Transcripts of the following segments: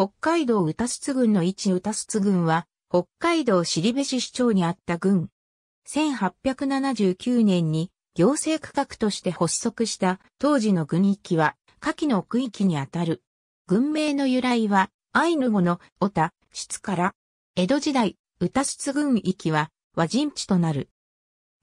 北海道歌津郡の一歌津郡は、北海道尻部市市長にあった郡。1879年に行政区画として発足した当時の郡域は、下記の区域にあたる。郡名の由来は、アイヌ語のオタ、質から、江戸時代、歌津郡域は和人地となる。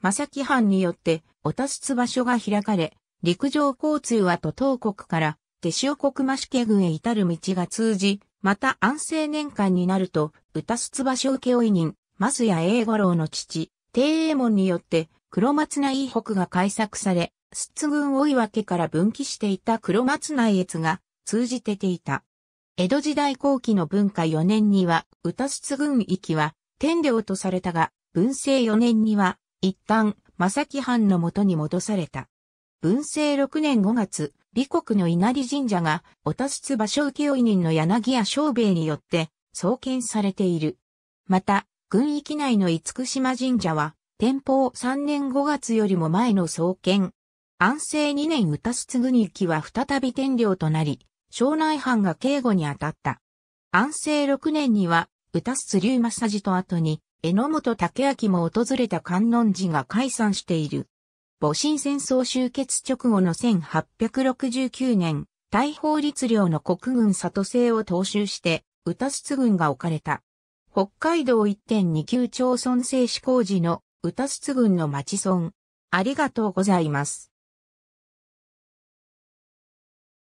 正木藩によってオタ津場所が開かれ、陸上交通は途東国から手塩国益家郡へ至る道が通じ、また安政年間になると、歌すつばし請負人、松谷英五郎の父、帝英衛門によって、黒松内北が改作され、スッ軍追分から分岐していた黒松内越が通じてていた。江戸時代後期の文化4年には、歌すつ軍域は天領とされたが、文政4年には、一旦、正木藩のもとに戻された。文政6年5月、李国の稲荷神社が、おたすつ場所請負人の柳屋昌兵衛によって、創建されている。また、軍域内の厳島神社は、天保3年5月よりも前の創建。安政2年歌津に行は再び天領となり、庄内藩が警護に当たった。安政6年には、歌つ竜正寺と後に、榎本武明も訪れた観音寺が解散している。戊辰戦争終結直後の1869年、大法律令の国軍里制を踏襲して、歌筒軍が置かれた。北海道1.29町村制施工時の歌筒軍の町村。ありがとうございます。